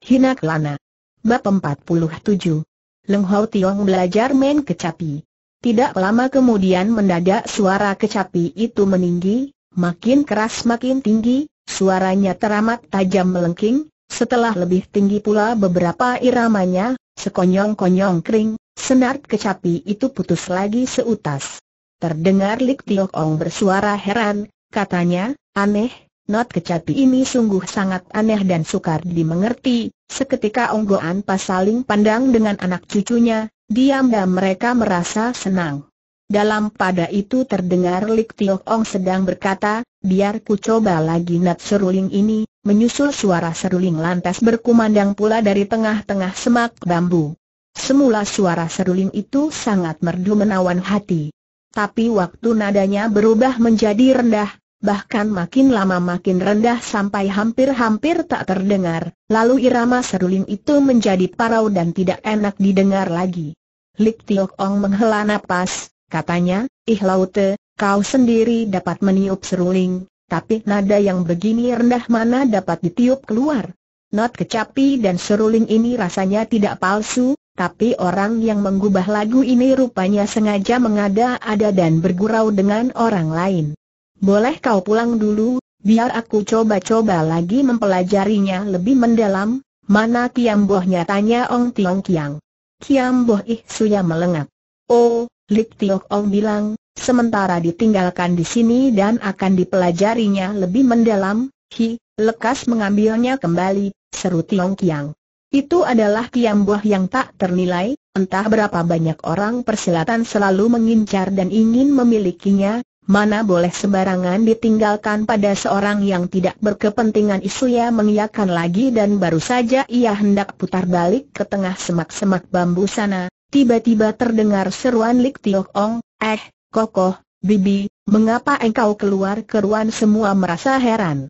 Hina Kelana. Bab 47. Leng Hau Tiong belajar main kecapi. Tidak lama kemudian mendadak suara kecapi itu meninggi, makin keras makin tinggi, suaranya teramat tajam melengking, setelah lebih tinggi pula beberapa iramanya, sekonyong-konyong kering, senar kecapi itu putus lagi seutas. Terdengar Lik Tiok Ong bersuara heran, katanya, aneh, Not kecapi ini sungguh sangat aneh dan sukar dimengerti, seketika Onggo pas saling pandang dengan anak cucunya, diam-diam mereka merasa senang. Dalam pada itu terdengar Lik Tio Ong sedang berkata, biar ku coba lagi nat seruling ini, menyusul suara seruling lantas berkumandang pula dari tengah-tengah semak bambu. Semula suara seruling itu sangat merdu menawan hati. Tapi waktu nadanya berubah menjadi rendah, bahkan makin lama makin rendah sampai hampir-hampir tak terdengar, lalu irama seruling itu menjadi parau dan tidak enak didengar lagi. Lik Tiok Ong menghela napas, katanya, Ih Laute, kau sendiri dapat meniup seruling, tapi nada yang begini rendah mana dapat ditiup keluar. Not kecapi dan seruling ini rasanya tidak palsu, tapi orang yang mengubah lagu ini rupanya sengaja mengada-ada dan bergurau dengan orang lain. Boleh kau pulang dulu, biar aku coba-coba lagi mempelajarinya lebih mendalam, mana kiam Boh nyatanya Ong Tiong Kiang. Kiam Boh Ih Suya melengak. Oh, Lik Tiok Ong bilang, sementara ditinggalkan di sini dan akan dipelajarinya lebih mendalam, Hi, lekas mengambilnya kembali, seru Tiong Kiang. Itu adalah kiam Boh yang tak ternilai, entah berapa banyak orang persilatan selalu mengincar dan ingin memilikinya, mana boleh sembarangan ditinggalkan pada seorang yang tidak berkepentingan isu Isuya mengiyakan lagi dan baru saja ia hendak putar balik ke tengah semak-semak bambu sana, tiba-tiba terdengar seruan Lik Tiok Ong, eh, kokoh, bibi, mengapa engkau keluar keruan semua merasa heran.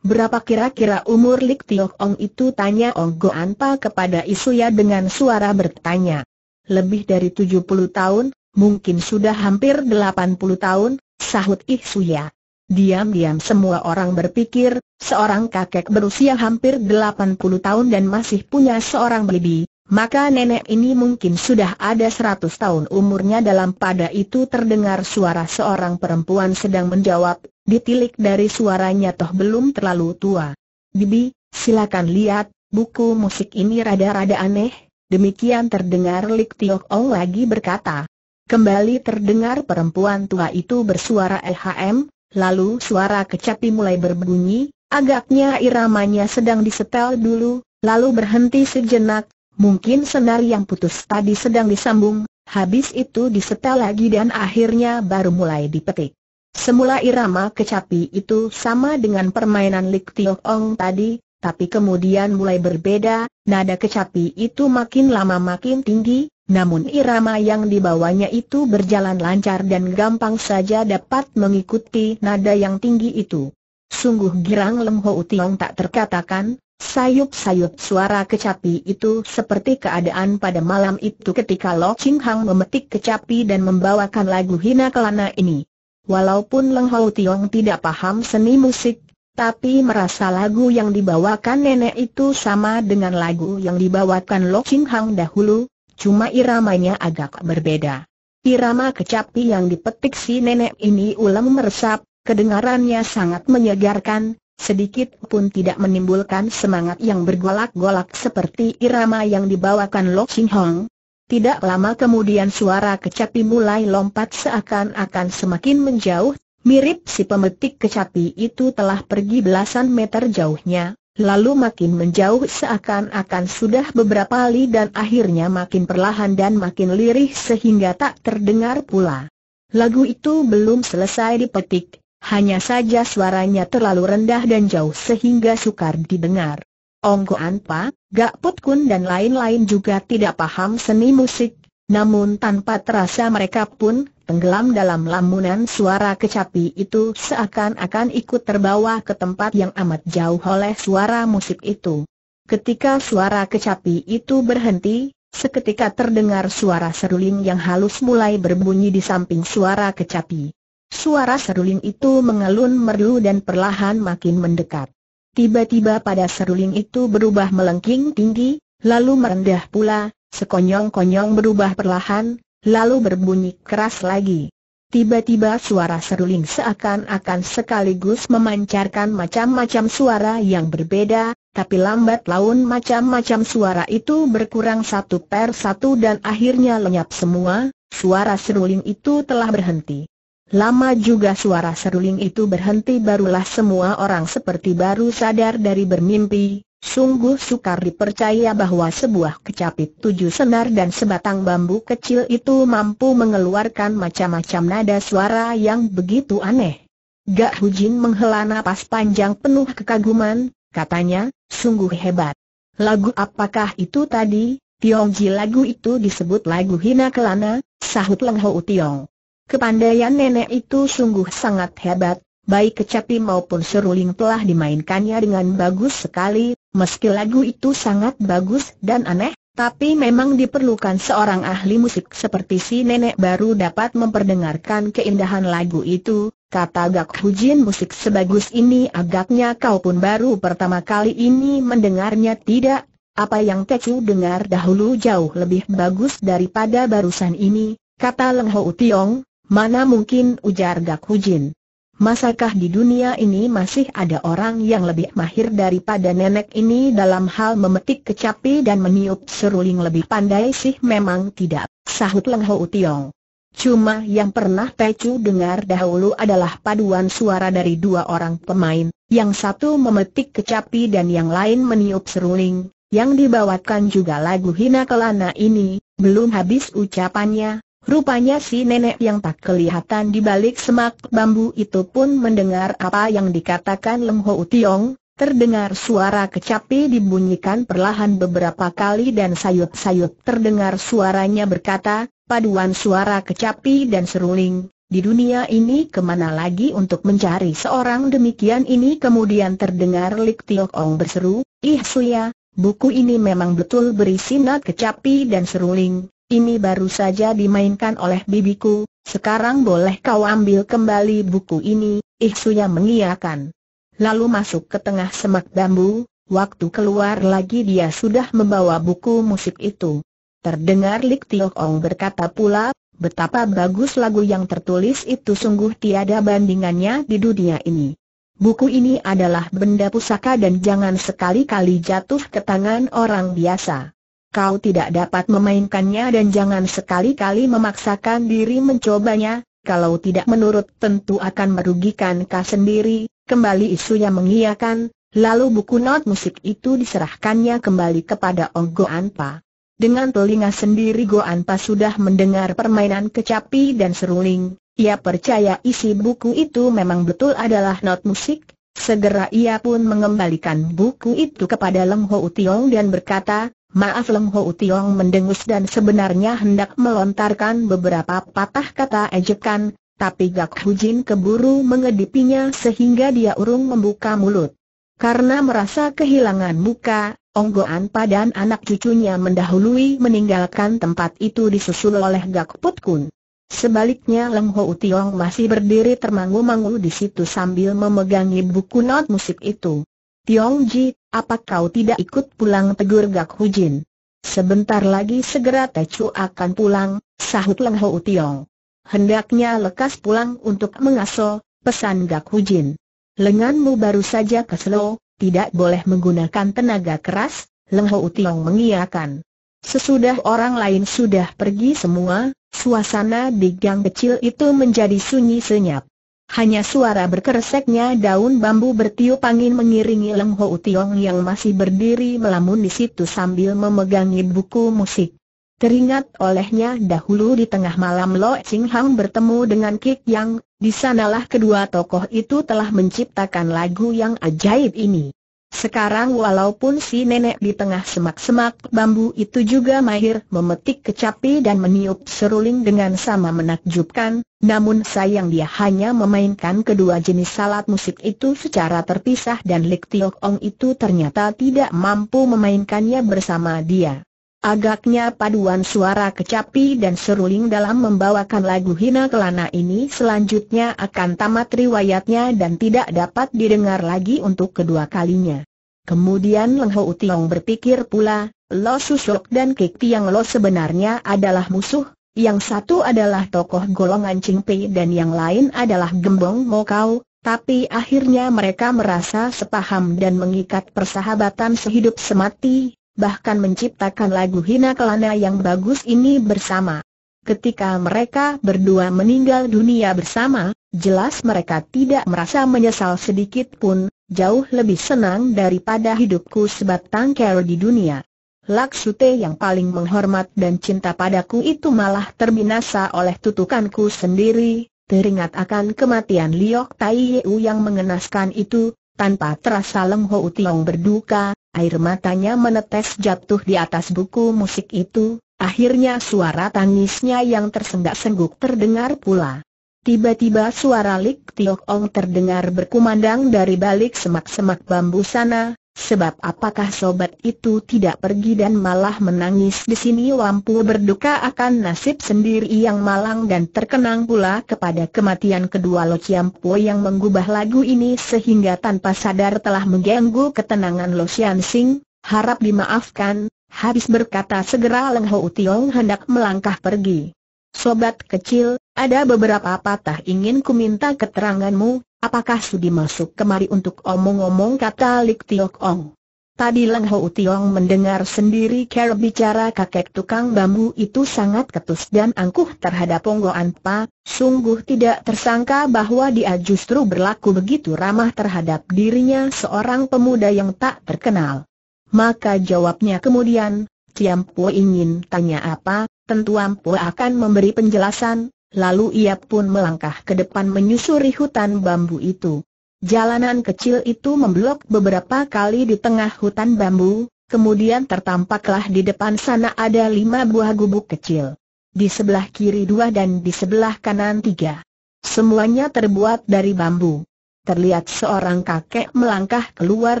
Berapa kira-kira umur Lik Tiok Ong itu tanya Ong Goan Pa kepada Isuya dengan suara bertanya. Lebih dari 70 tahun, mungkin sudah hampir 80 tahun, Sahut Ih Suya. Diam-diam semua orang berpikir, seorang kakek berusia hampir 80 tahun dan masih punya seorang bibi, maka nenek ini mungkin sudah ada 100 tahun umurnya dalam pada itu terdengar suara seorang perempuan sedang menjawab, ditilik dari suaranya toh belum terlalu tua. Bibi, silakan lihat, buku musik ini rada-rada aneh, demikian terdengar Lik Tiok Ong lagi berkata. Kembali terdengar perempuan tua itu bersuara lhm lalu suara kecapi mulai berbunyi, agaknya iramanya sedang disetel dulu, lalu berhenti sejenak, mungkin senar yang putus tadi sedang disambung, habis itu disetel lagi dan akhirnya baru mulai dipetik. Semula irama kecapi itu sama dengan permainan Lik Tio Ong tadi, tapi kemudian mulai berbeda, nada kecapi itu makin lama makin tinggi, namun irama yang dibawanya itu berjalan lancar dan gampang saja dapat mengikuti nada yang tinggi itu. Sungguh girang leng Ho Tiong tak terkatakan, sayup-sayup suara kecapi itu seperti keadaan pada malam itu ketika Lo Ching Hang memetik kecapi dan membawakan lagu Hina Kelana ini. Walaupun Leng Ho Tiong tidak paham seni musik, tapi merasa lagu yang dibawakan nenek itu sama dengan lagu yang dibawakan Lo Ching Hang dahulu, cuma iramanya agak berbeda. Irama kecapi yang dipetik si nenek ini ulam meresap, kedengarannya sangat menyegarkan, sedikit pun tidak menimbulkan semangat yang bergolak-golak seperti irama yang dibawakan Lok Sing Hong. Tidak lama kemudian suara kecapi mulai lompat seakan-akan semakin menjauh, mirip si pemetik kecapi itu telah pergi belasan meter jauhnya, lalu makin menjauh seakan-akan sudah beberapa li dan akhirnya makin perlahan dan makin lirih sehingga tak terdengar pula. Lagu itu belum selesai dipetik, hanya saja suaranya terlalu rendah dan jauh sehingga sukar didengar. Ongko Anpa, Gak Put Kun dan lain-lain juga tidak paham seni musik, namun tanpa terasa mereka pun tenggelam dalam lamunan suara kecapi itu seakan-akan ikut terbawa ke tempat yang amat jauh oleh suara musik itu. Ketika suara kecapi itu berhenti, seketika terdengar suara seruling yang halus mulai berbunyi di samping suara kecapi. Suara seruling itu mengelun merdu dan perlahan makin mendekat. Tiba-tiba pada seruling itu berubah melengking tinggi, lalu merendah pula, sekonyong-konyong berubah perlahan, lalu berbunyi keras lagi. Tiba-tiba suara seruling seakan-akan sekaligus memancarkan macam-macam suara yang berbeda, tapi lambat laun macam-macam suara itu berkurang satu per satu dan akhirnya lenyap semua, suara seruling itu telah berhenti. Lama juga suara seruling itu berhenti barulah semua orang seperti baru sadar dari bermimpi, Sungguh sukar dipercaya bahwa sebuah kecapi tujuh senar dan sebatang bambu kecil itu mampu mengeluarkan macam-macam nada suara yang begitu aneh. Gak Hujin menghela napas panjang penuh kekaguman, katanya, sungguh hebat. Lagu apakah itu tadi? Tiongji lagu itu disebut lagu hina kelana, sahut Leng Ho Tiong. Kepandaian nenek itu sungguh sangat hebat, baik kecapi maupun seruling telah dimainkannya dengan bagus sekali, meski lagu itu sangat bagus dan aneh, tapi memang diperlukan seorang ahli musik seperti si nenek baru dapat memperdengarkan keindahan lagu itu, kata Gak Hujin musik sebagus ini agaknya kau pun baru pertama kali ini mendengarnya tidak, apa yang Tecu dengar dahulu jauh lebih bagus daripada barusan ini, kata Leng Ho Tiong, mana mungkin ujar Gak Hujin. Masakah di dunia ini masih ada orang yang lebih mahir daripada nenek ini dalam hal memetik kecapi dan meniup seruling lebih pandai sih memang tidak, sahut Leng Ho Tiong. Cuma yang pernah Pecu dengar dahulu adalah paduan suara dari dua orang pemain, yang satu memetik kecapi dan yang lain meniup seruling, yang dibawakan juga lagu Hina Kelana ini, belum habis ucapannya, Rupanya si nenek yang tak kelihatan di balik semak bambu itu pun mendengar apa yang dikatakan Leng Ho Tiong, Terdengar suara kecapi dibunyikan perlahan beberapa kali dan sayut-sayut terdengar suaranya berkata, paduan suara kecapi dan seruling, di dunia ini kemana lagi untuk mencari seorang demikian ini kemudian terdengar Lik Tiok Ong berseru, Ih Suya, buku ini memang betul berisi nat kecapi dan seruling, ini baru saja dimainkan oleh bibiku, sekarang boleh kau ambil kembali buku ini, Ihsunya mengiyakan. Lalu masuk ke tengah semak bambu, waktu keluar lagi dia sudah membawa buku musik itu. Terdengar Lik Tio Ong berkata pula, betapa bagus lagu yang tertulis itu sungguh tiada bandingannya di dunia ini. Buku ini adalah benda pusaka dan jangan sekali-kali jatuh ke tangan orang biasa kau tidak dapat memainkannya dan jangan sekali-kali memaksakan diri mencobanya, kalau tidak menurut tentu akan merugikan kau sendiri, kembali isunya mengiyakan, lalu buku not musik itu diserahkannya kembali kepada Ong Anpa. Dengan telinga sendiri Go Anpa sudah mendengar permainan kecapi dan seruling, ia percaya isi buku itu memang betul adalah not musik, Segera ia pun mengembalikan buku itu kepada Leng Ho Tiong dan berkata, Maaf Leng Ho Tiong mendengus dan sebenarnya hendak melontarkan beberapa patah kata ejekan, tapi Gak Hu Jin keburu mengedipinya sehingga dia urung membuka mulut. Karena merasa kehilangan muka, onggoan padan anak cucunya mendahului meninggalkan tempat itu disusul oleh Gak Put Kun. Sebaliknya Leng Ho Tiong masih berdiri termangu-mangu di situ sambil memegangi buku not musik itu. Tiong Ji, apa kau tidak ikut pulang tegur Gak Hujin? Sebentar lagi segera Tecu akan pulang, sahut Leng Ho Tiong. Hendaknya lekas pulang untuk mengaso, pesan Gak Hujin. Lenganmu baru saja keselo, tidak boleh menggunakan tenaga keras, Leng Ho Tiong mengiyakan. Sesudah orang lain sudah pergi semua, suasana di gang kecil itu menjadi sunyi senyap. Hanya suara berkereseknya daun bambu bertiup angin mengiringi Leng Ho Utiong yang masih berdiri melamun di situ sambil memegangi buku musik. Teringat olehnya dahulu di tengah malam Lo Ching Hang bertemu dengan Kik Yang, di sanalah kedua tokoh itu telah menciptakan lagu yang ajaib ini. Sekarang walaupun si nenek di tengah semak-semak bambu itu juga mahir memetik kecapi dan meniup seruling dengan sama menakjubkan, namun sayang dia hanya memainkan kedua jenis salat musik itu secara terpisah dan Lik Tiok Ong itu ternyata tidak mampu memainkannya bersama dia. Agaknya paduan suara kecapi dan seruling dalam membawakan lagu hina kelana ini selanjutnya akan tamat riwayatnya dan tidak dapat didengar lagi untuk kedua kalinya. Kemudian Leng Ho Tiong berpikir pula, Lo Susok dan Kik Tiang Lo sebenarnya adalah musuh, yang satu adalah tokoh golongan Pei dan yang lain adalah Gembong Mokau, tapi akhirnya mereka merasa sepaham dan mengikat persahabatan sehidup semati, bahkan menciptakan lagu Hina Kelana yang bagus ini bersama. Ketika mereka berdua meninggal dunia bersama, jelas mereka tidak merasa menyesal sedikit pun, jauh lebih senang daripada hidupku sebatang kara di dunia. Laksute yang paling menghormat dan cinta padaku itu malah terbinasa oleh tutukanku sendiri, teringat akan kematian Liok Tai yang mengenaskan itu, tanpa terasa Leng Ho Utiong berduka, air matanya menetes jatuh di atas buku musik itu, akhirnya suara tangisnya yang tersenggak-sengguk terdengar pula. Tiba-tiba suara Lik Tiok Ong terdengar berkumandang dari balik semak-semak bambu sana, Sebab apakah sobat itu tidak pergi dan malah menangis di sini Wampu berduka akan nasib sendiri yang malang dan terkenang pula kepada kematian kedua Lo Chiampo yang mengubah lagu ini sehingga tanpa sadar telah mengganggu ketenangan Lo Sian Sing, harap dimaafkan, habis berkata segera Leng Ho Tiong hendak melangkah pergi. Sobat kecil, ada beberapa patah ingin ku minta keteranganmu, Apakah Sudi masuk kemari untuk omong-omong kata Lik Tiok Ong? Tadi Leng Ho Tiong mendengar sendiri cara bicara kakek tukang bambu itu sangat ketus dan angkuh terhadap Ponggo Anpa, sungguh tidak tersangka bahwa dia justru berlaku begitu ramah terhadap dirinya seorang pemuda yang tak terkenal. Maka jawabnya kemudian, Tiampu ingin tanya apa, tentu Ampu akan memberi penjelasan, Lalu ia pun melangkah ke depan menyusuri hutan bambu itu. Jalanan kecil itu memblok beberapa kali di tengah hutan bambu, kemudian tertampaklah di depan sana ada lima buah gubuk kecil. Di sebelah kiri dua dan di sebelah kanan tiga. Semuanya terbuat dari bambu. Terlihat seorang kakek melangkah keluar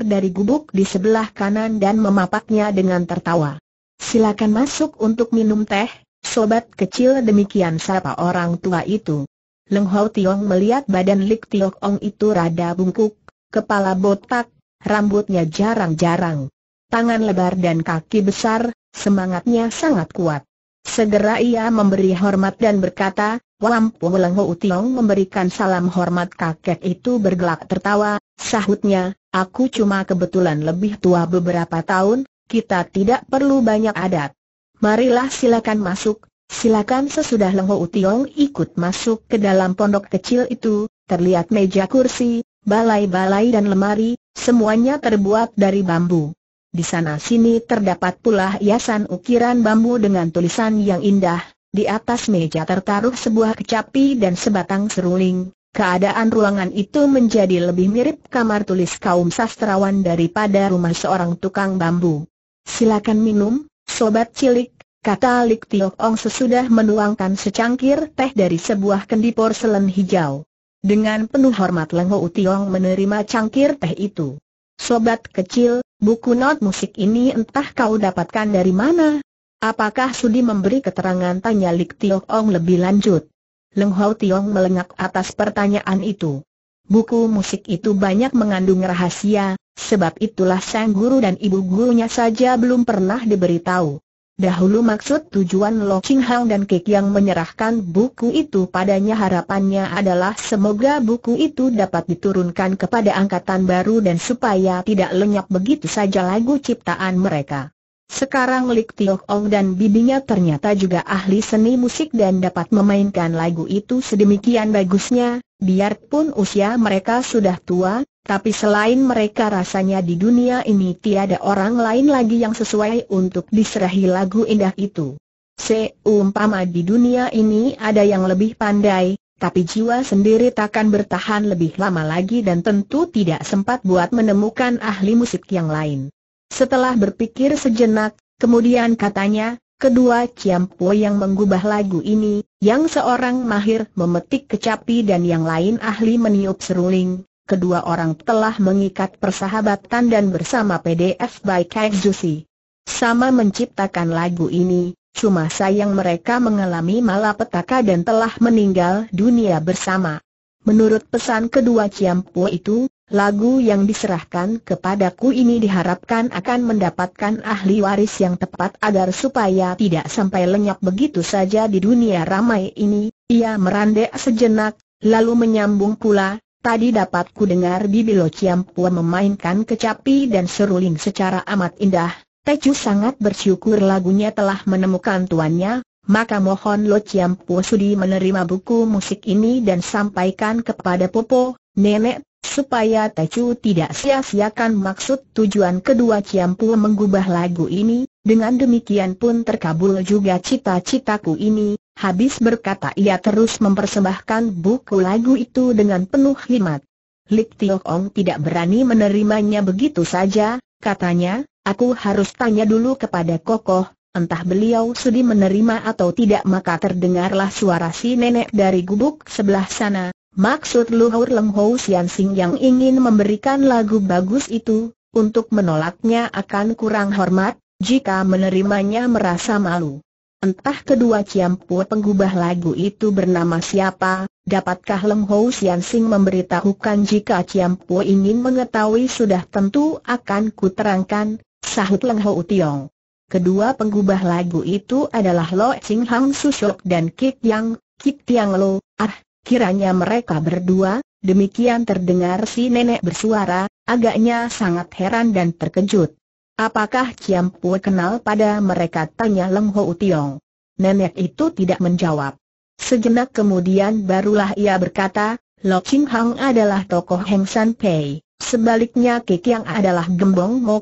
dari gubuk di sebelah kanan dan memapaknya dengan tertawa. Silakan masuk untuk minum teh, Sobat kecil demikian siapa orang tua itu. Leng Hou Tiong melihat badan Lik Tiok Ong itu rada bungkuk, kepala botak, rambutnya jarang-jarang. Tangan lebar dan kaki besar, semangatnya sangat kuat. Segera ia memberi hormat dan berkata, Wampu Leng Hou Tiong memberikan salam hormat kakek itu bergelak tertawa, sahutnya, aku cuma kebetulan lebih tua beberapa tahun, kita tidak perlu banyak adat. Marilah silakan masuk, silakan sesudah Lengho Utiong ikut masuk ke dalam pondok kecil itu, terlihat meja kursi, balai-balai dan lemari, semuanya terbuat dari bambu. Di sana-sini terdapat pula hiasan ukiran bambu dengan tulisan yang indah, di atas meja tertaruh sebuah kecapi dan sebatang seruling, Keadaan ruangan itu menjadi lebih mirip kamar tulis kaum sastrawan daripada rumah seorang tukang bambu. Silakan minum, Sobat cilik, kata Lik Tiok Ong sesudah menuangkan secangkir teh dari sebuah kendi porselen hijau. Dengan penuh hormat Leng Ho Tiong menerima cangkir teh itu. Sobat kecil, buku not musik ini entah kau dapatkan dari mana? Apakah Sudi memberi keterangan tanya Lik Tiok Ong lebih lanjut? Leng Ho Tiong melengak atas pertanyaan itu. Buku musik itu banyak mengandung rahasia, Sebab itulah sang guru dan ibu gurunya saja belum pernah diberitahu. Dahulu maksud tujuan Lo Ching Hang dan Kek yang menyerahkan buku itu padanya harapannya adalah semoga buku itu dapat diturunkan kepada angkatan baru dan supaya tidak lenyap begitu saja lagu ciptaan mereka. Sekarang Lik Tio Ong dan bibinya ternyata juga ahli seni musik dan dapat memainkan lagu itu sedemikian bagusnya, biarpun usia mereka sudah tua, tapi selain mereka rasanya di dunia ini tiada orang lain lagi yang sesuai untuk diserahi lagu indah itu. Seumpama di dunia ini ada yang lebih pandai, tapi jiwa sendiri takkan bertahan lebih lama lagi dan tentu tidak sempat buat menemukan ahli musik yang lain. Setelah berpikir sejenak, kemudian katanya, kedua Ciampo yang mengubah lagu ini, yang seorang mahir memetik kecapi dan yang lain ahli meniup seruling. Kedua orang telah mengikat persahabatan dan bersama PDF by Jusi. Sama menciptakan lagu ini, cuma sayang mereka mengalami malapetaka dan telah meninggal dunia bersama. Menurut pesan kedua Ciampo itu, Lagu yang diserahkan kepadaku ini diharapkan akan mendapatkan ahli waris yang tepat agar supaya tidak sampai lenyap begitu saja di dunia ramai ini. Ia merandek sejenak, lalu menyambung pula, Tadi dapat ku dengar Bibi Lo Pua memainkan kecapi dan seruling secara amat indah. Tecu sangat bersyukur lagunya telah menemukan tuannya, maka mohon Lo Pua sudi menerima buku musik ini dan sampaikan kepada Popo, nenek supaya Tecu tidak sia-siakan maksud tujuan kedua Ciampu mengubah lagu ini, dengan demikian pun terkabul juga cita-citaku ini, habis berkata ia terus mempersembahkan buku lagu itu dengan penuh himat. Lik Tio Ong tidak berani menerimanya begitu saja, katanya, aku harus tanya dulu kepada Kokoh, Entah beliau sudi menerima atau tidak maka terdengarlah suara si nenek dari gubuk sebelah sana, Maksud Luhur Lenghou Sian Sing yang ingin memberikan lagu bagus itu, untuk menolaknya akan kurang hormat, jika menerimanya merasa malu. Entah kedua Ciampu penggubah lagu itu bernama siapa, dapatkah Lenghou Sian Sing memberitahukan jika Ciampu ingin mengetahui sudah tentu akan kuterangkan, sahut Leng Lenghou Tiong. Kedua penggubah lagu itu adalah Lo Ching Hang Shok dan Kik Yang, Kik Tiang Lo, ah, Kiranya mereka berdua, demikian terdengar si nenek bersuara, agaknya sangat heran dan terkejut. Apakah Ciam Pue kenal pada mereka tanya Leng Ho Tiong. Nenek itu tidak menjawab. Sejenak kemudian barulah ia berkata, Lo Ching Hang adalah tokoh Heng San Pei, sebaliknya Kik yang adalah Gembong Mo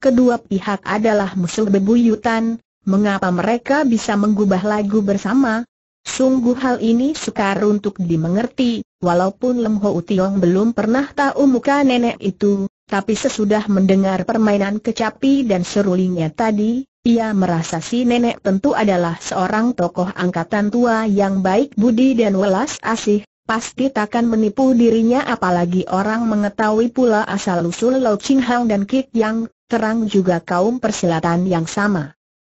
kedua pihak adalah musuh bebuyutan, mengapa mereka bisa menggubah lagu bersama, Sungguh hal ini sukar untuk dimengerti, walaupun Lem Ho Tiong belum pernah tahu muka nenek itu, tapi sesudah mendengar permainan kecapi dan serulingnya tadi, ia merasa si nenek tentu adalah seorang tokoh angkatan tua yang baik budi dan welas asih, pasti takkan menipu dirinya apalagi orang mengetahui pula asal-usul Lau Ching Hang dan Kik Yang, terang juga kaum persilatan yang sama.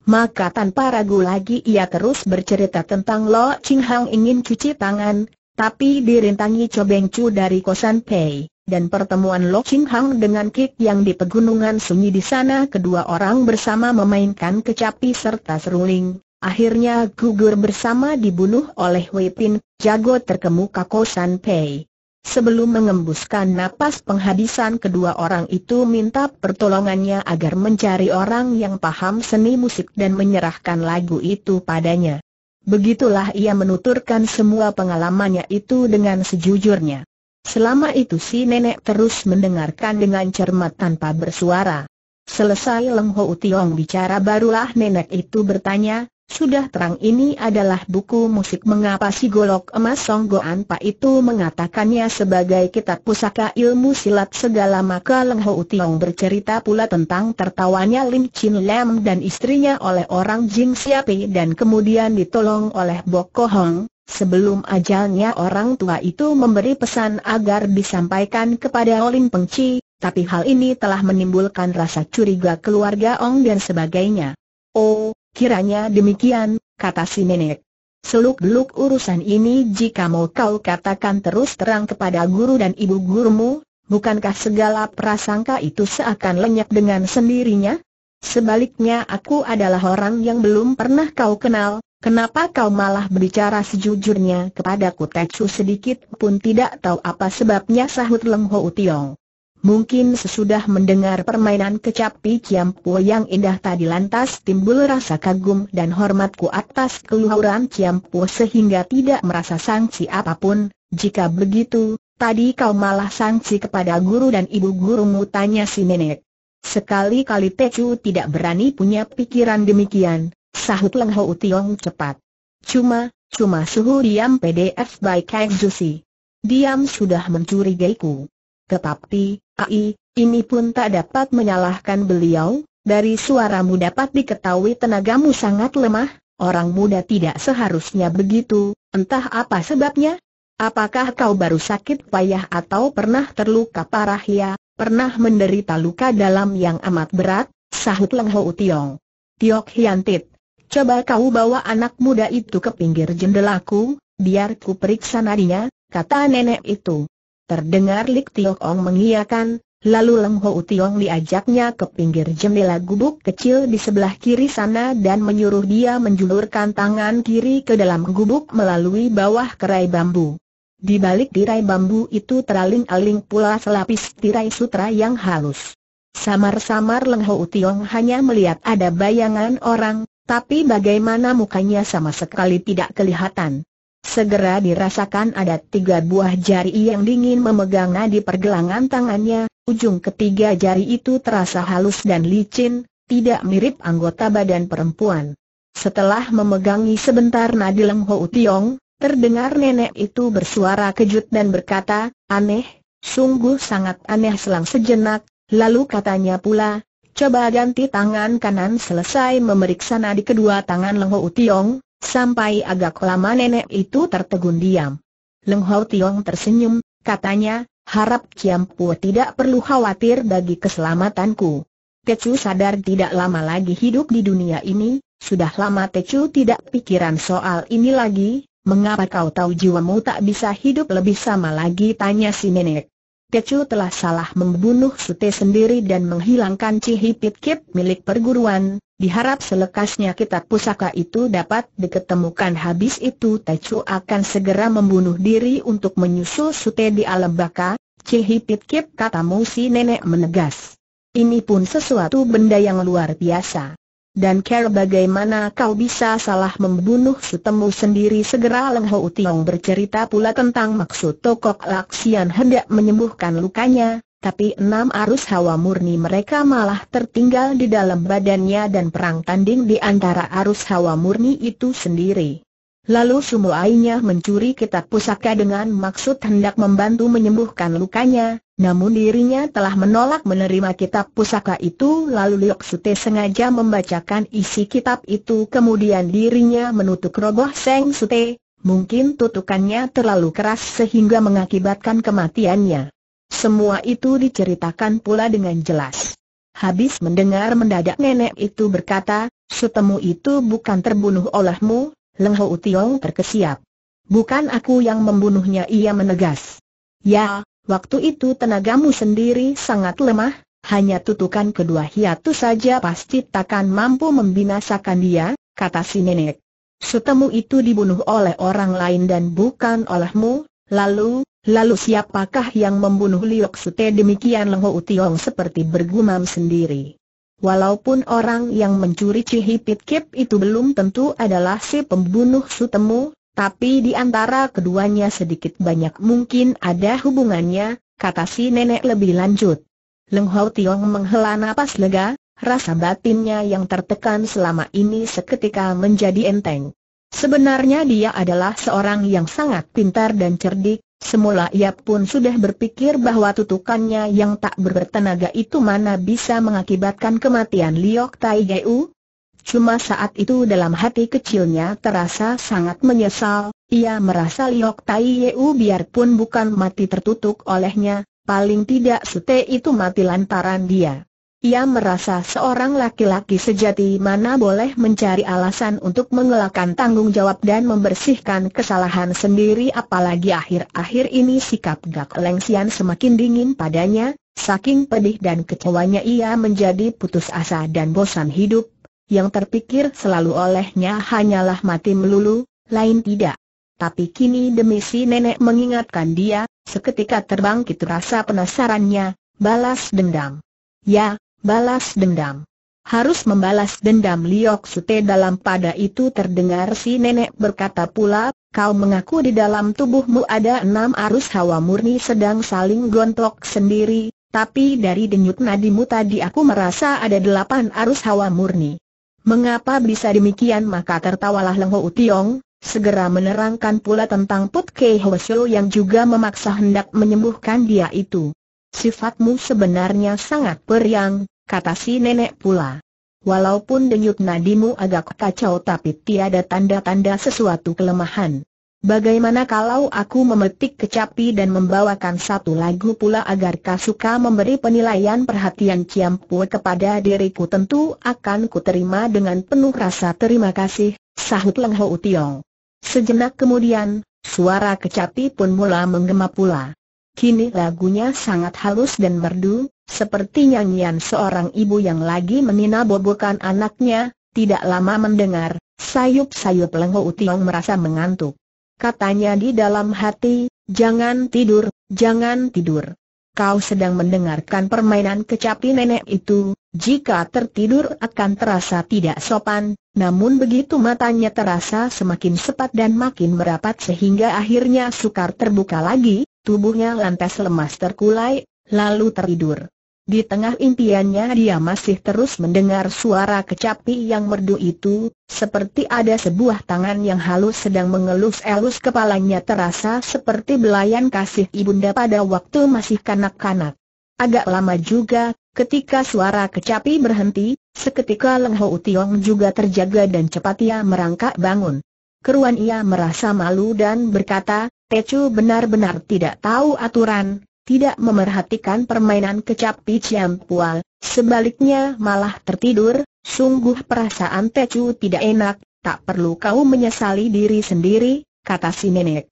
Maka tanpa ragu lagi ia terus bercerita tentang Lo Ching Hang ingin cuci tangan, tapi dirintangi Cobeng Chu dari Kosan Pei, dan pertemuan Lo Ching Hang dengan Kik yang di pegunungan sunyi di sana kedua orang bersama memainkan kecapi serta seruling, akhirnya gugur bersama dibunuh oleh Wei Pin, jago terkemuka Kosan Pei. Sebelum mengembuskan napas penghabisan kedua orang itu minta pertolongannya agar mencari orang yang paham seni musik dan menyerahkan lagu itu padanya. Begitulah ia menuturkan semua pengalamannya itu dengan sejujurnya. Selama itu si nenek terus mendengarkan dengan cermat tanpa bersuara. Selesai Leng Ho Tiong bicara barulah nenek itu bertanya, sudah terang ini adalah buku musik mengapa si golok emas Songgoan Pak itu mengatakannya sebagai kitab pusaka ilmu silat segala maka Leng Ho Tiong bercerita pula tentang tertawanya Lim Chin Lam dan istrinya oleh orang Jing Siapi dan kemudian ditolong oleh Bok Hong Sebelum ajalnya orang tua itu memberi pesan agar disampaikan kepada Olin Pengci, tapi hal ini telah menimbulkan rasa curiga keluarga Ong dan sebagainya. Oh, Kiranya demikian, kata si nenek. Seluk-beluk urusan ini jika mau kau katakan terus terang kepada guru dan ibu gurumu, bukankah segala prasangka itu seakan lenyap dengan sendirinya? Sebaliknya aku adalah orang yang belum pernah kau kenal, kenapa kau malah berbicara sejujurnya kepadaku Tetsu sedikit pun tidak tahu apa sebabnya sahut Leng Ho Tiong. Mungkin sesudah mendengar permainan kecapi Ciampu yang indah tadi lantas timbul rasa kagum dan hormatku atas keluhuran Ciampu sehingga tidak merasa sangsi apapun, jika begitu, tadi kau malah sangsi kepada guru dan ibu gurumu tanya si nenek. Sekali-kali Tecu tidak berani punya pikiran demikian, sahut Leng Ho Tiong cepat. Cuma, cuma suhu diam PDF by Kang Jusi. Diam sudah mencurigaiku. Tetapi, Ai, ini pun tak dapat menyalahkan beliau, dari suaramu dapat diketahui tenagamu sangat lemah, orang muda tidak seharusnya begitu, entah apa sebabnya. Apakah kau baru sakit payah atau pernah terluka parah ya, pernah menderita luka dalam yang amat berat, sahut Leng Ho Tiong. Tiok Hiantit, coba kau bawa anak muda itu ke pinggir jendelaku, biar ku periksa nadinya, kata nenek itu. Terdengar Lik Tiok Ong mengiyakan, lalu Leng Ho Tiong diajaknya ke pinggir jendela gubuk kecil di sebelah kiri sana dan menyuruh dia menjulurkan tangan kiri ke dalam gubuk melalui bawah kerai bambu. Di balik tirai bambu itu teraling-aling pula selapis tirai sutra yang halus. Samar-samar Leng Ho Tiong hanya melihat ada bayangan orang, tapi bagaimana mukanya sama sekali tidak kelihatan. Segera dirasakan ada tiga buah jari yang dingin memegang di pergelangan tangannya, ujung ketiga jari itu terasa halus dan licin, tidak mirip anggota badan perempuan. Setelah memegangi sebentar nadi Ho Utiong, terdengar nenek itu bersuara kejut dan berkata, aneh, sungguh sangat aneh selang sejenak, lalu katanya pula, coba ganti tangan kanan selesai memeriksa nadi kedua tangan Ho Utiong, Sampai agak lama nenek itu tertegun diam. Leng Hau Tiong tersenyum, katanya, harap Pu tidak perlu khawatir bagi keselamatanku. Tecu sadar tidak lama lagi hidup di dunia ini, sudah lama Tecu tidak pikiran soal ini lagi, mengapa kau tahu jiwamu tak bisa hidup lebih sama lagi tanya si nenek. Tecu telah salah membunuh Sute sendiri dan menghilangkan cihipit kip milik perguruan, diharap selekasnya kitab pusaka itu dapat diketemukan habis itu Tecu akan segera membunuh diri untuk menyusul Sute di alam baka, cihipit kip katamu si nenek menegas. Ini pun sesuatu benda yang luar biasa. Dan care bagaimana kau bisa salah membunuh setemu sendiri segera Leng Ho Tiong bercerita pula tentang maksud Tokok Laksian hendak menyembuhkan lukanya, tapi enam arus hawa murni mereka malah tertinggal di dalam badannya dan perang tanding di antara arus hawa murni itu sendiri. Lalu Sumuainya mencuri kitab pusaka dengan maksud hendak membantu menyembuhkan lukanya, namun dirinya telah menolak menerima kitab pusaka itu lalu Liok Sute sengaja membacakan isi kitab itu kemudian dirinya menutup roboh Seng Sute, mungkin tutukannya terlalu keras sehingga mengakibatkan kematiannya. Semua itu diceritakan pula dengan jelas. Habis mendengar mendadak nenek itu berkata, setemu itu bukan terbunuh olehmu, Leng Ho Utiong terkesiap. Bukan aku yang membunuhnya ia menegas. Ya, waktu itu tenagamu sendiri sangat lemah, hanya tutukan kedua hiatu saja pasti takkan mampu membinasakan dia, kata si nenek. Setemu itu dibunuh oleh orang lain dan bukan olehmu, lalu, lalu siapakah yang membunuh Liok Sute demikian Leng Ho Utiong seperti bergumam sendiri. Walaupun orang yang mencuri Cihipit Kip itu belum tentu adalah si pembunuh sutemu, tapi di antara keduanya sedikit banyak mungkin ada hubungannya, kata si nenek lebih lanjut. Leng Hau Tiong menghela napas lega, rasa batinnya yang tertekan selama ini seketika menjadi enteng. Sebenarnya dia adalah seorang yang sangat pintar dan cerdik, Semula ia pun sudah berpikir bahwa tutukannya yang tak berbertenaga itu mana bisa mengakibatkan kematian Liok Tai Geu. Cuma saat itu dalam hati kecilnya terasa sangat menyesal, ia merasa Liok Tai Yeu biarpun bukan mati tertutup olehnya, paling tidak Sute itu mati lantaran dia. Ia merasa seorang laki-laki sejati mana boleh mencari alasan untuk mengelakkan tanggung jawab dan membersihkan kesalahan sendiri apalagi akhir-akhir ini sikap Gak Leng Sian semakin dingin padanya, saking pedih dan kecewanya ia menjadi putus asa dan bosan hidup, yang terpikir selalu olehnya hanyalah mati melulu, lain tidak. Tapi kini demi si nenek mengingatkan dia, seketika terbangkit rasa penasarannya, balas dendam. Ya, Balas dendam. Harus membalas dendam Liok Sute dalam pada itu terdengar si nenek berkata pula, kau mengaku di dalam tubuhmu ada enam arus hawa murni sedang saling gontok sendiri, tapi dari denyut nadimu tadi aku merasa ada delapan arus hawa murni. Mengapa bisa demikian maka tertawalah Lengho Utiong, segera menerangkan pula tentang Put Kei Siu yang juga memaksa hendak menyembuhkan dia itu. Sifatmu sebenarnya sangat periang, kata si nenek pula. Walaupun denyut nadimu agak kacau tapi tiada tanda-tanda sesuatu kelemahan. Bagaimana kalau aku memetik kecapi dan membawakan satu lagu pula agar Kasuka memberi penilaian perhatian ciampu kepada diriku tentu akan kuterima dengan penuh rasa terima kasih, sahut Leng Ho Tiong. Sejenak kemudian, suara kecapi pun mula menggema pula. Kini lagunya sangat halus dan merdu, seperti nyanyian seorang ibu yang lagi menina bobokan anaknya. Tidak lama mendengar, sayup-sayup Lengho Utiong merasa mengantuk. Katanya di dalam hati, jangan tidur, jangan tidur. Kau sedang mendengarkan permainan kecapi nenek itu, jika tertidur akan terasa tidak sopan, namun begitu matanya terasa semakin sepat dan makin merapat sehingga akhirnya sukar terbuka lagi, tubuhnya lantas lemas terkulai, lalu tertidur. Di tengah impiannya dia masih terus mendengar suara kecapi yang merdu itu, seperti ada sebuah tangan yang halus sedang mengelus-elus kepalanya terasa seperti belayan kasih ibunda pada waktu masih kanak-kanak. Agak lama juga, ketika suara kecapi berhenti, seketika Leng Ho Tiong juga terjaga dan cepat ia merangkak bangun keruan ia merasa malu dan berkata, Tecu benar-benar tidak tahu aturan, tidak memerhatikan permainan kecap kecapi pual, sebaliknya malah tertidur, sungguh perasaan Tecu tidak enak, tak perlu kau menyesali diri sendiri, kata si nenek.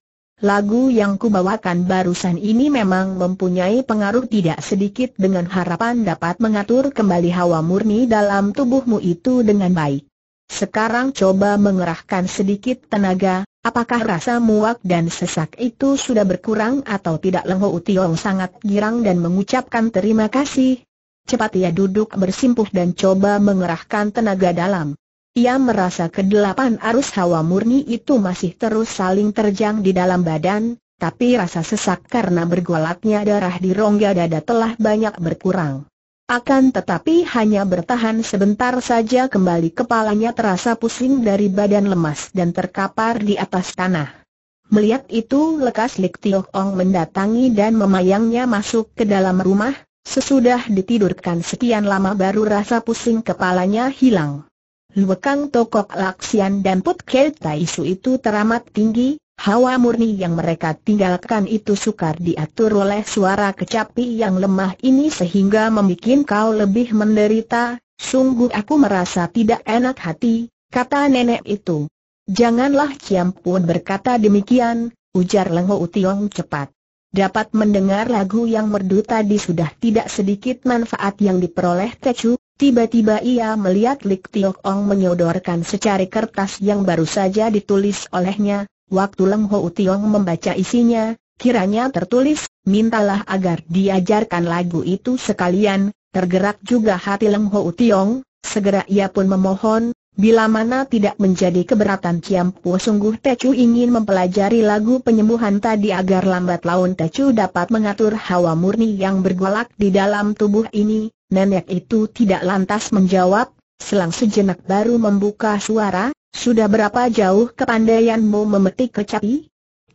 Lagu yang kubawakan barusan ini memang mempunyai pengaruh tidak sedikit dengan harapan dapat mengatur kembali hawa murni dalam tubuhmu itu dengan baik. Sekarang coba mengerahkan sedikit tenaga, apakah rasa muak dan sesak itu sudah berkurang atau tidak Lengho Utiong sangat girang dan mengucapkan terima kasih. Cepat ia duduk bersimpuh dan coba mengerahkan tenaga dalam. Ia merasa kedelapan arus hawa murni itu masih terus saling terjang di dalam badan, tapi rasa sesak karena bergolaknya darah di rongga dada telah banyak berkurang. Akan tetapi hanya bertahan sebentar saja kembali kepalanya terasa pusing dari badan lemas dan terkapar di atas tanah. Melihat itu lekas Lik Tio Ong mendatangi dan memayangnya masuk ke dalam rumah, sesudah ditidurkan sekian lama baru rasa pusing kepalanya hilang. Luekang Tokok Laksian dan Put Kei Taisu itu teramat tinggi, Hawa murni yang mereka tinggalkan itu sukar diatur oleh suara kecapi yang lemah ini sehingga membuat kau lebih menderita, sungguh aku merasa tidak enak hati, kata nenek itu. Janganlah Ciam pun berkata demikian, ujar Lengho Utiong cepat. Dapat mendengar lagu yang merdu tadi sudah tidak sedikit manfaat yang diperoleh Tecu, Tiba-tiba ia melihat Lik Tiok Ong menyodorkan secari kertas yang baru saja ditulis olehnya, Waktu Leng Ho Tiong membaca isinya, kiranya tertulis, mintalah agar diajarkan lagu itu sekalian, tergerak juga hati Leng Ho Tiong, segera ia pun memohon, bila mana tidak menjadi keberatan Ciam Po sungguh Tecu ingin mempelajari lagu penyembuhan tadi agar lambat laun Tecu dapat mengatur hawa murni yang bergolak di dalam tubuh ini, nenek itu tidak lantas menjawab, Selang sejenak baru membuka suara, sudah berapa jauh kepandaianmu memetik kecapi?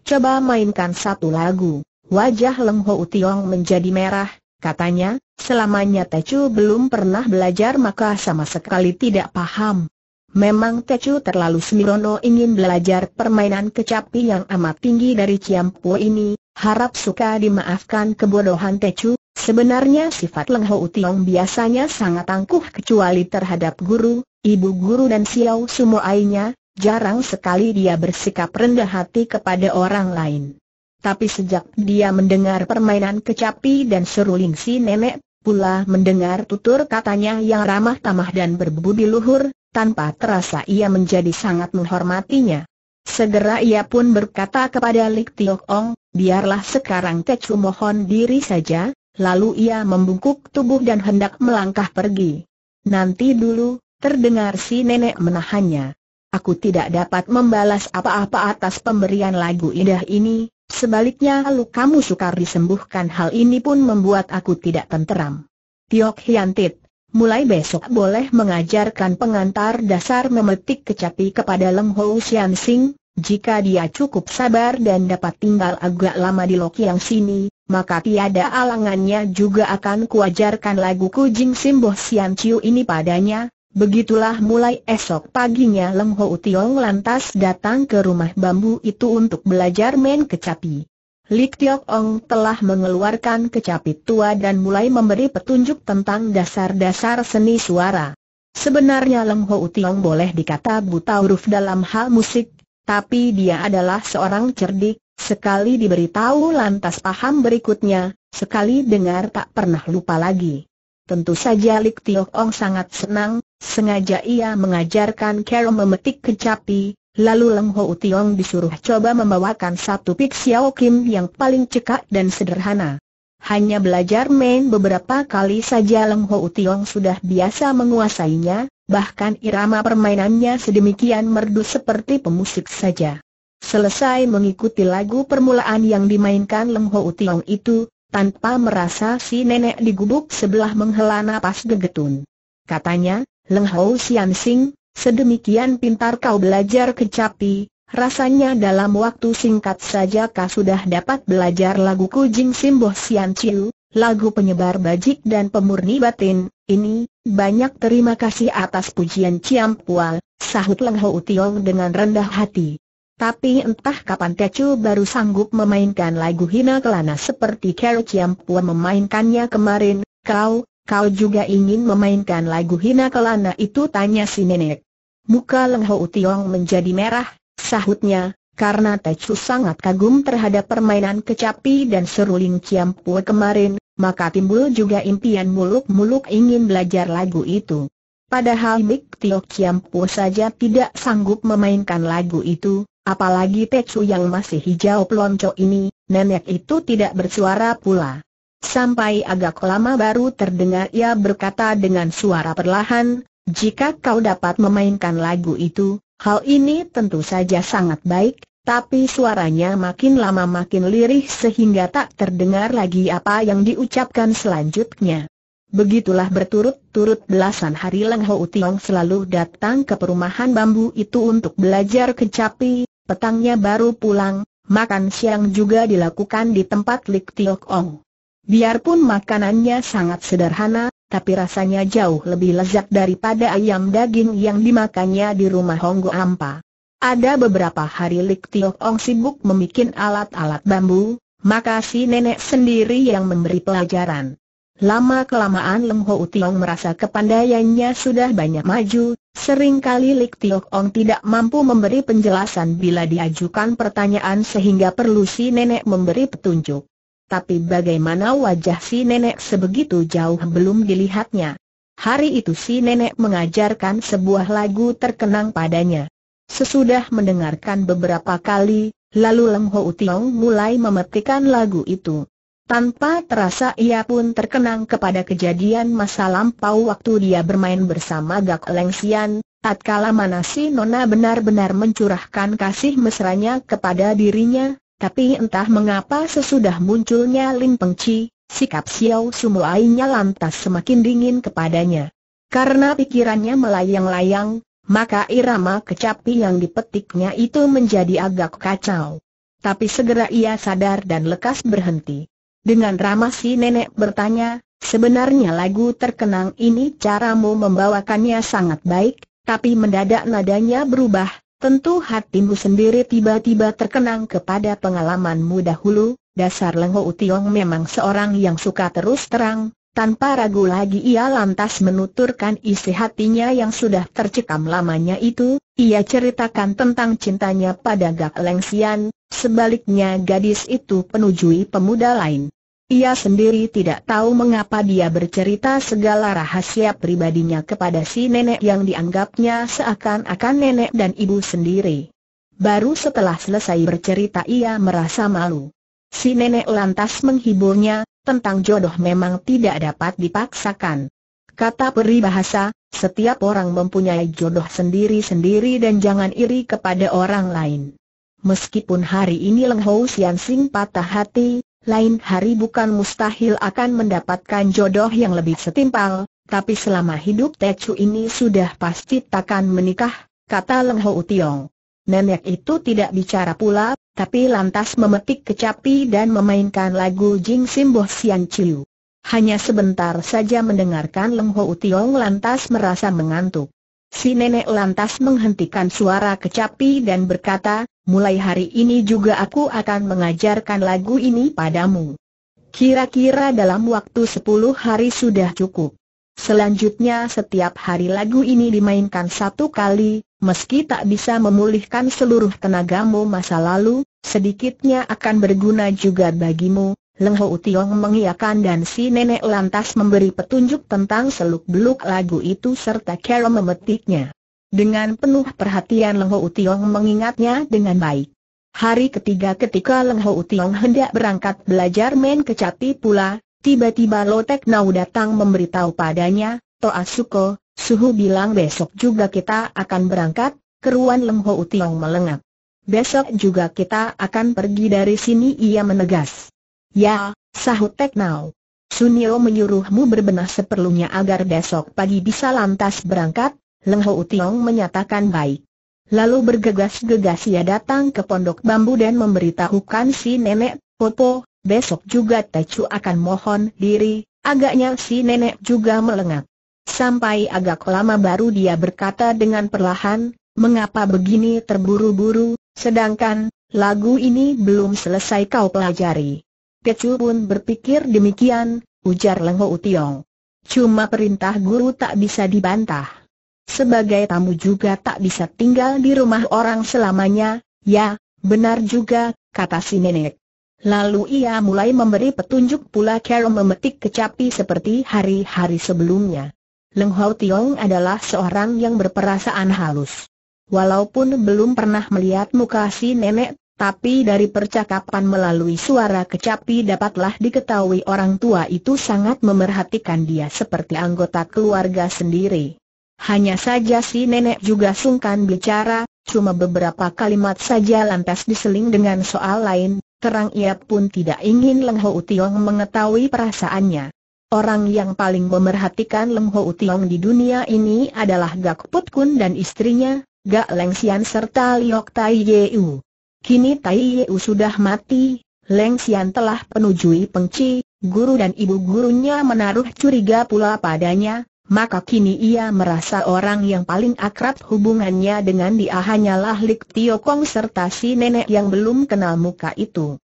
Coba mainkan satu lagu. Wajah Leng Ho Tiong menjadi merah, katanya, selamanya Chu belum pernah belajar maka sama sekali tidak paham. Memang Chu terlalu semirono ingin belajar permainan kecapi yang amat tinggi dari Ciampu ini, harap suka dimaafkan kebodohan Chu. Sebenarnya sifat Leng ho Tiong biasanya sangat tangguh kecuali terhadap guru, ibu guru dan semua ainya, jarang sekali dia bersikap rendah hati kepada orang lain. Tapi sejak dia mendengar permainan kecapi dan seruling si nenek, pula mendengar tutur katanya yang ramah tamah dan berbudi luhur, tanpa terasa ia menjadi sangat menghormatinya. Segera ia pun berkata kepada Lik Tiok Ong, biarlah sekarang Tecu mohon diri saja, Lalu ia membungkuk tubuh dan hendak melangkah pergi. Nanti dulu, terdengar si nenek menahannya. Aku tidak dapat membalas apa-apa atas pemberian lagu indah ini, sebaliknya lalu kamu sukar disembuhkan hal ini pun membuat aku tidak tenteram. Tiok Hiantit, mulai besok boleh mengajarkan pengantar dasar memetik kecapi kepada Leng Hou Xian Sing, jika dia cukup sabar dan dapat tinggal agak lama di yang sini, maka tiada alangannya juga akan kuajarkan lagu Kujing Simboh Sian Chiu ini padanya. Begitulah mulai esok paginya Leng Ho Tiong lantas datang ke rumah bambu itu untuk belajar main kecapi. Lik Tiok Ong telah mengeluarkan kecapi tua dan mulai memberi petunjuk tentang dasar-dasar seni suara. Sebenarnya Leng Ho Tiong boleh dikata buta huruf dalam hal musik, tapi dia adalah seorang cerdik, Sekali diberitahu lantas paham berikutnya, sekali dengar tak pernah lupa lagi. Tentu saja Lik Tiok Ong sangat senang, sengaja ia mengajarkan Carol memetik kecapi, Lalu Leng Ho U Tiong disuruh coba membawakan satu pik Xiao Kim yang paling cekak dan sederhana. Hanya belajar main beberapa kali saja Leng Ho U Tiong sudah biasa menguasainya, bahkan irama permainannya sedemikian merdu seperti pemusik saja. Selesai mengikuti lagu permulaan yang dimainkan Leng Ho Tiong itu, tanpa merasa si nenek di gubuk sebelah menghela napas gegetun. Katanya, Leng Ho Sian Sing, sedemikian pintar kau belajar kecapi, rasanya dalam waktu singkat saja kau sudah dapat belajar lagu Kujing Simboh Sian Chiu, lagu penyebar bajik dan pemurni batin, ini, banyak terima kasih atas pujian Ciampual, sahut Leng Ho Tiong dengan rendah hati. Tapi entah kapan Tecu baru sanggup memainkan lagu hina kelana seperti Carol Chiampua memainkannya kemarin, kau, kau juga ingin memainkan lagu hina kelana itu tanya si nenek. Muka Leng Ho Tiong menjadi merah, sahutnya, karena Tecu sangat kagum terhadap permainan kecapi dan seruling Ciampua kemarin, maka timbul juga impian muluk-muluk ingin belajar lagu itu. Padahal Bik Tio Ciampua saja tidak sanggup memainkan lagu itu, Apalagi Tecu yang masih hijau pelonco ini, nenek itu tidak bersuara pula. Sampai agak lama baru terdengar ia berkata dengan suara perlahan, jika kau dapat memainkan lagu itu, hal ini tentu saja sangat baik, tapi suaranya makin lama makin lirih sehingga tak terdengar lagi apa yang diucapkan selanjutnya. Begitulah berturut-turut belasan hari Leng Ho Tiong selalu datang ke perumahan bambu itu untuk belajar kecapi, petangnya baru pulang, makan siang juga dilakukan di tempat Lik Tiok Ong. Biarpun makanannya sangat sederhana, tapi rasanya jauh lebih lezat daripada ayam daging yang dimakannya di rumah Honggo Ampa. Ada beberapa hari Lik Tiok Ong sibuk membuat alat-alat bambu, maka si nenek sendiri yang memberi pelajaran. Lama kelamaan Leng Ho Tiong merasa kepandaiannya sudah banyak maju, Seringkali Lik Tiok Ong tidak mampu memberi penjelasan bila diajukan pertanyaan sehingga perlu si nenek memberi petunjuk. Tapi bagaimana wajah si nenek sebegitu jauh belum dilihatnya. Hari itu si nenek mengajarkan sebuah lagu terkenang padanya. Sesudah mendengarkan beberapa kali, lalu Leng Ho Tiong mulai memetikan lagu itu. Tanpa terasa ia pun terkenang kepada kejadian masa lampau waktu dia bermain bersama Gak Lengsian, tatkala mana si Nona benar-benar mencurahkan kasih mesranya kepada dirinya, tapi entah mengapa sesudah munculnya Lin Pengci, sikap Xiao Sumuainya lantas semakin dingin kepadanya. Karena pikirannya melayang-layang, maka irama kecapi yang dipetiknya itu menjadi agak kacau. Tapi segera ia sadar dan lekas berhenti. Dengan ramah si nenek bertanya, sebenarnya lagu terkenang ini caramu membawakannya sangat baik, tapi mendadak nadanya berubah, tentu hatimu sendiri tiba-tiba terkenang kepada pengalamanmu dahulu, dasar Lengho Utiong memang seorang yang suka terus terang, tanpa ragu lagi ia lantas menuturkan isi hatinya yang sudah tercekam lamanya itu, ia ceritakan tentang cintanya pada Gak Lengsian, sebaliknya gadis itu penujui pemuda lain. Ia sendiri tidak tahu mengapa dia bercerita segala rahasia pribadinya kepada si nenek yang dianggapnya seakan-akan nenek dan ibu sendiri. Baru setelah selesai bercerita ia merasa malu. Si nenek lantas menghiburnya, tentang jodoh memang tidak dapat dipaksakan. Kata peri bahasa, setiap orang mempunyai jodoh sendiri-sendiri dan jangan iri kepada orang lain. Meskipun hari ini Leng Hou Sian Sing patah hati, lain hari bukan mustahil akan mendapatkan jodoh yang lebih setimpal, tapi selama hidup techu ini sudah pasti takkan menikah, kata Leng Hou Tiong. Nenek itu tidak bicara pula, tapi lantas memetik kecapi dan memainkan lagu Jing Simboh Sian Chiu. Hanya sebentar saja mendengarkan Leng Ho Tiong lantas merasa mengantuk. Si nenek lantas menghentikan suara kecapi dan berkata, mulai hari ini juga aku akan mengajarkan lagu ini padamu. Kira-kira dalam waktu sepuluh hari sudah cukup. Selanjutnya setiap hari lagu ini dimainkan satu kali, meski tak bisa memulihkan seluruh tenagamu masa lalu, sedikitnya akan berguna juga bagimu. Leng Ho Tiong mengiakan dan si nenek lantas memberi petunjuk tentang seluk-beluk lagu itu serta cara memetiknya. Dengan penuh perhatian Leng Ho Tiong mengingatnya dengan baik. Hari ketiga ketika Leng Ho Tiong hendak berangkat belajar main kecapi pula, Tiba-tiba Lotek Nau datang memberitahu padanya, Toa Suko, Suhu bilang besok juga kita akan berangkat, keruan Lem Ho Tiong melengak. Besok juga kita akan pergi dari sini ia menegas. Ya, sahut Tek Nau. Sunio menyuruhmu berbenah seperlunya agar besok pagi bisa lantas berangkat, Leng Ho Tiong menyatakan baik. Lalu bergegas-gegas ia datang ke pondok bambu dan memberitahukan si nenek, Popo, Besok juga Tecu akan mohon diri, agaknya si nenek juga melengat. Sampai agak lama baru dia berkata dengan perlahan, mengapa begini terburu-buru, sedangkan, lagu ini belum selesai kau pelajari. Tecu pun berpikir demikian, ujar Lengho utiong. Cuma perintah guru tak bisa dibantah. Sebagai tamu juga tak bisa tinggal di rumah orang selamanya, ya, benar juga, kata si nenek. Lalu ia mulai memberi petunjuk pula Carol memetik kecapi seperti hari-hari sebelumnya. Leng Hau Tiong adalah seorang yang berperasaan halus. Walaupun belum pernah melihat muka si nenek, tapi dari percakapan melalui suara kecapi dapatlah diketahui orang tua itu sangat memerhatikan dia seperti anggota keluarga sendiri. Hanya saja si nenek juga sungkan bicara, cuma beberapa kalimat saja lantas diseling dengan soal lain, terang ia pun tidak ingin Leng Ho Tiong mengetahui perasaannya. Orang yang paling memerhatikan Leng Ho Tiong di dunia ini adalah Gak Put Kun dan istrinya, Gak Leng Xian serta Liok Tai Yeu. Kini Tai Yeu sudah mati, Leng Xian telah penujui pengci, guru dan ibu gurunya menaruh curiga pula padanya, maka kini ia merasa orang yang paling akrab hubungannya dengan dia hanyalah Lik Tio Kong serta si nenek yang belum kenal muka itu.